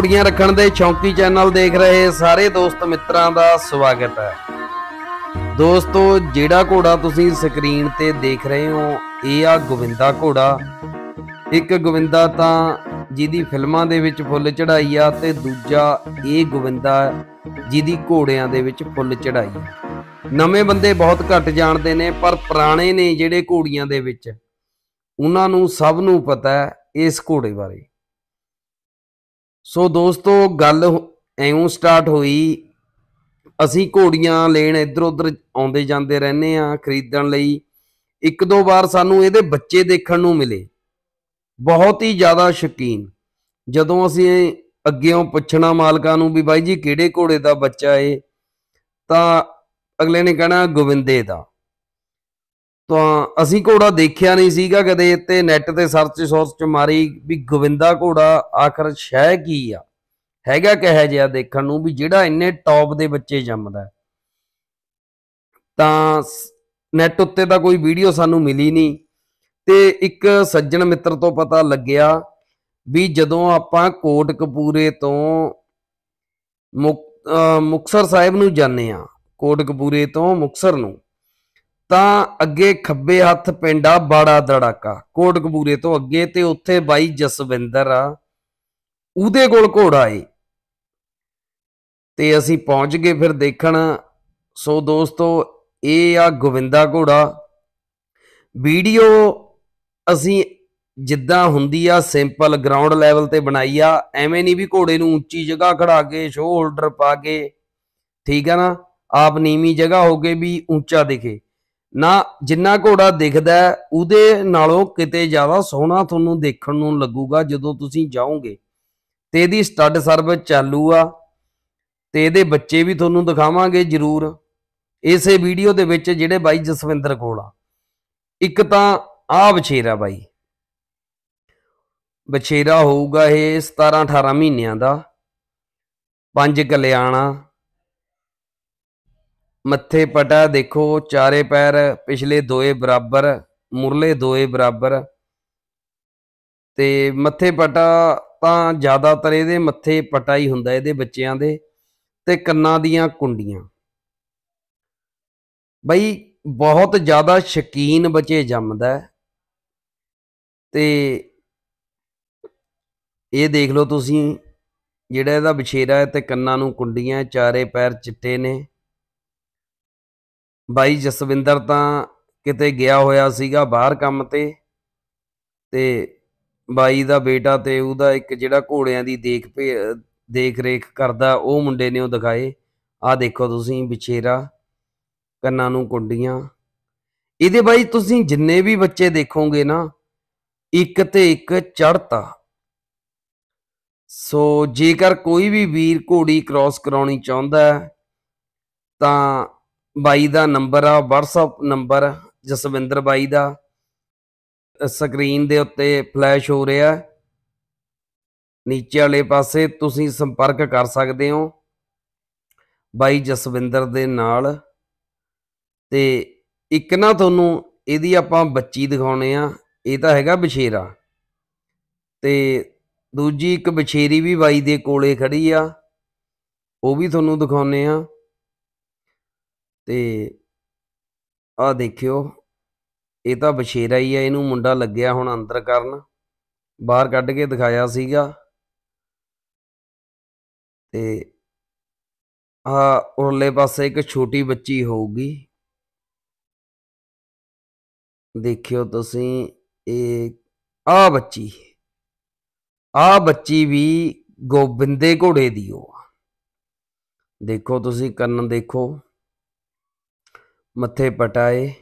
ਘੋੜੀਆਂ ਰੱਖਣ ਦੇ ਚੌਂਕੀ ਚੈਨਲ ਦੇਖ ਰਹੇ ਸਾਰੇ ਦੋਸਤ ਮਿੱਤਰਾਂ ਦਾ ਸਵਾਗਤ ਹੈ ਦੋਸਤੋ ਜਿਹੜਾ ਘੋੜਾ ਤੁਸੀਂ ਸਕਰੀਨ ਤੇ ਦੇਖ ਰਹੇ ਹੋ ਇਹ ਆ ਗੋਵਿੰਦਾ ਘੋੜਾ ਇੱਕ ਗੋਵਿੰਦਾ ਤਾਂ ਜਿਹਦੀ ਫਿਲਮਾਂ ਦੇ ਵਿੱਚ ਫੁੱਲ ਚੜਾਈ ਆ ਤੇ ਦੂਜਾ ਇਹ ਗੋਵਿੰਦਾ ਜਿਹਦੀ ਘੋੜਿਆਂ ਦੇ ਵਿੱਚ ਫੁੱਲ ਚੜਾਈ ਨਵੇਂ ਬੰਦੇ ਬਹੁਤ ਘੱਟ ਜਾਣਦੇ ਨੇ ਪਰ ਪੁਰਾਣੇ ਨੇ ਜਿਹੜੇ ਘੋੜੀਆਂ ਦੇ ਵਿੱਚ ਉਹਨਾਂ ਨੂੰ ਸਭ ਨੂੰ ਪਤਾ ਹੈ ਇਸ ਘੋੜੇ ਬਾਰੇ ਸੋ ਦੋਸਤੋ ਗੱਲ ਐਉਂ ਸਟਾਰਟ ਹੋਈ ਅਸੀਂ ਘੋੜੀਆਂ ਲੈਣ ਇੱਧਰ ਉੱਧਰ ਆਉਂਦੇ ਜਾਂਦੇ ਰਹਿੰਦੇ ਆ ਖਰੀਦਣ ਲਈ ਇੱਕ ਦੋ ਵਾਰ ਸਾਨੂੰ ਇਹਦੇ ਬੱਚੇ ਦੇਖਣ ਨੂੰ ਮਿਲੇ ਬਹੁਤ ਹੀ ਜ਼ਿਆਦਾ ਸ਼ਕੀਨ ਜਦੋਂ ਅਸੀਂ ਅੱਗੇੋਂ ਪੁੱਛਣਾ ਮਾਲਕਾਂ ਨੂੰ ਵੀ ਬਾਈ ਜੀ ਕਿਹੜੇ ਘੋੜੇ ਦਾ ਬੱਚਾ ਏ ਤਾਂ ਅਗਲੇ ਨੇ ਕਹਿਣਾ ਗੋਵਿੰਦੇ ਦਾ ਤਾਂ ਅਸੀਂ ਘੋੜਾ ਦੇਖਿਆ ਨਹੀਂ ਸੀਗਾ ਕਦੇ ਤੇ ਨੈਟ ਤੇ ਸਰਚ ਸੋਰਸ ਚ ਮਾਰੀ ਵੀ ਗੋਵਿੰਦਾ ਘੋੜਾ ਆਖਰ ਸ਼ਹਿ ਕੀ ਆ ਹੈਗਾ ਕਿਹੋ ਜਿਆ ਦੇਖਣ ਨੂੰ ਵੀ ਜਿਹੜਾ ਇੰਨੇ ਟੌਪ ਦੇ ਬੱਚੇ ਜੰਮਦਾ ਤਾਂ ਨੈਟ ਉੱਤੇ ਤਾਂ ਕੋਈ ਵੀਡੀਓ ਸਾਨੂੰ ਮਿਲੀ ਨਹੀਂ ਤੇ ਇੱਕ ਸੱਜਣ ਮਿੱਤਰ ਤੋਂ ਪਤਾ ਲੱਗਿਆ ਵੀ ਜਦੋਂ ਆਪਾਂ ਕੋਟ ਕਪੂਰੇ ਤੋਂ ਮੁਕਸਰ ਸਾਹਿਬ ਨੂੰ ਜਾਂਦੇ ਆ ਕੋਟ ਕਪੂਰੇ ਤੋਂ ਮੁਕਸਰ ਨੂੰ ਤਾਂ ਅੱਗੇ ਖੱਬੇ ਹੱਥ ਪਿੰਡਾ ਬਾੜਾ ਦੜਾਕਾ ਕੋਟਕਪੂਰੇ ਤੋਂ ਅੱਗੇ ਤੇ ਉੱਥੇ ਬਾਈ ਜਸਵਿੰਦਰ ਆ ਉਹਦੇ ਕੋਲ ਘੋੜਾ ਏ ਤੇ ਅਸੀਂ ਪਹੁੰਚ ਗਏ ਫਿਰ ਦੇਖਣ ਸੋ ਦੋਸਤੋ ਇਹ ਆ ਗੋਵਿੰਦਾ ਘੋੜਾ ਵੀਡੀਓ ਅਸੀਂ ਜਿੱਦਾਂ ਹੁੰਦੀ ਆ ਸਿੰਪਲ ਗਰਾਊਂਡ ਲੈਵਲ ਤੇ ਬਣਾਈ ਆ ਐਵੇਂ ਨਹੀਂ ਵੀ ਘੋੜੇ ਨੂੰ ਉੱਚੀ ਜਗ੍ਹਾ ਖੜਾ ਕੇ ਸ਼ੋਲਡਰ ਪਾ ਕੇ ਠੀਕ ਆ ਨਾ ਆਪ ਨੀਵੀਂ ਜਗ੍ਹਾ ਹੋਗੇ ਵੀ ਉੱਚਾ ਦਿਖੇ ਨਾ ਜਿੰਨਾ ਘੋੜਾ ਦਿਖਦਾ ਉਹਦੇ ਨਾਲੋਂ ਕਿਤੇ ਜ਼ਿਆਦਾ ਸੋਹਣਾ ਤੁਹਾਨੂੰ ਦੇਖਣ ਨੂੰ ਲੱਗੂਗਾ ਜਦੋਂ ਤੁਸੀਂ ਜਾਓਗੇ ਤੇ ਇਹਦੀ ਸਟੱਡ ਸਰਵਿਸ ਚਾਲੂ ਆ ਤੇ ਇਹਦੇ ਬੱਚੇ ਵੀ ਤੁਹਾਨੂੰ ਦਿਖਾਵਾਂਗੇ ਜ਼ਰੂਰ ਇਸੇ ਵੀਡੀਓ ਦੇ ਵਿੱਚ ਜਿਹੜੇ ਬਾਈ ਜਸਵਿੰਦਰ ਕੋਲਾ ਇੱਕ ਤਾਂ ਆ ਬਛੇਰਾ ਬਾਈ ਬਛੇਰਾ ਹੋਊਗਾ ਇਹ 17 18 ਮਹੀਨਿਆਂ ਦਾ ਪੰਜ ਕਲਿਆਣਾ ਮੱਥੇ ਪਟਾ ਦੇਖੋ ਚਾਰੇ ਪੈਰ ਪਿਛਲੇ ਦੋਏ ਬਰਾਬਰ ਮੁਰਲੇ ਦੋਏ ਬਰਾਬਰ ਤੇ ਮੱਥੇ ਪਟਾ ਤਾਂ ਜ਼ਿਆਦਾਤਰ ਇਹਦੇ ਮੱਥੇ ਪਟਾ ਹੀ ਹੁੰਦਾ ਇਹਦੇ ਬੱਚਿਆਂ ਦੇ ਤੇ ਕੰਨਾਂ ਦੀਆਂ ਕੁੰਡੀਆਂ ਬਈ ਬਹੁਤ ਜ਼ਿਆਦਾ ਸ਼ਕੀਨ ਬੱਚੇ ਜੰਮਦਾ ਤੇ ਇਹ ਦੇਖ ਲਓ ਤੁਸੀਂ ਜਿਹੜਾ ਇਹਦਾ ਵਿਛੇਰਾ ਹੈ ਤੇ ਕੰਨਾਂ ਨੂੰ ਕੁੰਡੀਆਂ ਚਾਰੇ ਪੈਰ ਚਿੱਟੇ ਨੇ ਬਾਈ ਜਸਵਿੰਦਰ ਤਾਂ ਕਿਤੇ ਗਿਆ ਹੋਇਆ ਸੀਗਾ ਬਾਹਰ ਕੰਮ ਤੇ ਤੇ ਬਾਈ ਦਾ ਬੇਟਾ ਤੇ ਉਹਦਾ ਇੱਕ ਜਿਹੜਾ ਘੋੜਿਆਂ ਦੀ ਦੇਖ ਦੇਖ ਰੇਖ ਕਰਦਾ ਉਹ ਮੁੰਡੇ ਨੇ ਉਹ ਦਿਖਾਏ ਆ ਦੇਖੋ ਤੁਸੀਂ ਵਿਛੇਰਾ ਕੰਨਾਂ ਨੂੰ ਕੁੰਡੀਆਂ ਇਹਦੇ ਬਾਈ ਤੁਸੀਂ ਜਿੰਨੇ ਵੀ ਬੱਚੇ ਦੇਖੋਗੇ ਨਾ ਇੱਕ ਤੇ ਇੱਕ ਚੜਤਾ ਸੋ ਜੇਕਰ ਕੋਈ ਵੀ ਵੀਰ ਘੋੜੀ ਕ੍ਰਾਸ ਕਰਾਉਣੀ ਚਾਹੁੰਦਾ ਤਾਂ ਬਾਈ ਦਾ ਨੰਬਰ ਆ WhatsApp ਨੰਬਰ ਜਸਵਿੰਦਰ ਬਾਈ ਦਾ ਸਕਰੀਨ ਦੇ ਉੱਤੇ ਫਲੈਸ਼ ਹੋ ਰਿਹਾ ਨੀਚੇ ਵਾਲੇ ਪਾਸੇ ਤੁਸੀਂ ਸੰਪਰਕ ਕਰ ਸਕਦੇ ਹੋ ਬਾਈ ਜਸਵਿੰਦਰ ਦੇ ਨਾਲ ਤੇ ਇੱਕ ਨਾ ਤੁਹਾਨੂੰ ਇਹਦੀ ਆਪਾਂ ਬੱਚੀ ਦਿਖਾਉਣੇ ਆ ਇਹ ਤਾਂ ਹੈਗਾ ਬਛੇਰਾ ਤੇ ਦੂਜੀ ਇੱਕ ਬਛੇਰੀ ਵੀ ਬਾਈ ਦੇ ਕੋਲੇ ਖੜੀ ਆ ਉਹ ਵੀ ਤੁਹਾਨੂੰ ਦਿਖਾਉਣੇ ਆ ਤੇ ਆ ਦੇਖਿਓ ਇਹ ਤਾਂ ਬਸ਼ੇਰਾ ਹੀ ਆ ਇਹਨੂੰ ਮੁੰਡਾ ਲੱਗਿਆ ਹੁਣ ਅੰਦਰ ਕਰਨ ਬਾਹਰ ਕੱਢ ਕੇ ਦਿਖਾਇਆ ਸੀਗਾ ਤੇ ਆ ਉਰਲੇ ਪਾਸੇ ਇੱਕ ਛੋਟੀ ਬੱਚੀ ਹੋਊਗੀ ਦੇਖਿਓ ਤੁਸੀਂ ਇਹ ਆ ਬੱਚੀ ਆ ਬੱਚੀ ਵੀ ਗੋਬਿੰਦੇ ਘੋੜੇ ਦੀ ਉਹ ਦੇਖੋ ਤੁਸੀਂ ਕੰਨ ਦੇਖੋ ਮੱਥੇ ਪਟਾਏ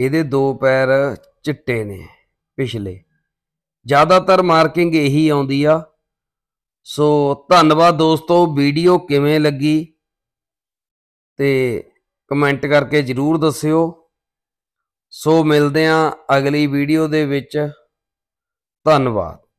ਇਹਦੇ ਦੋ ਪੈਰ ਚਿੱਟੇ ਨੇ ਪਿਛਲੇ ਜ਼ਿਆਦਾਤਰ ਮਾਰਕਿੰਗ ਇਹੀ ਆਉਂਦੀ ਆ ਸੋ ਧੰਨਵਾਦ ਦੋਸਤੋ ਵੀਡੀਓ ਕਿਵੇਂ ਲੱਗੀ ਤੇ ਕਮੈਂਟ ਕਰਕੇ ਜਰੂਰ ਦੱਸਿਓ ਸੋ ਮਿਲਦੇ ਆ ਅਗਲੀ ਵੀਡੀਓ ਦੇ ਵਿੱਚ ਧੰਨਵਾਦ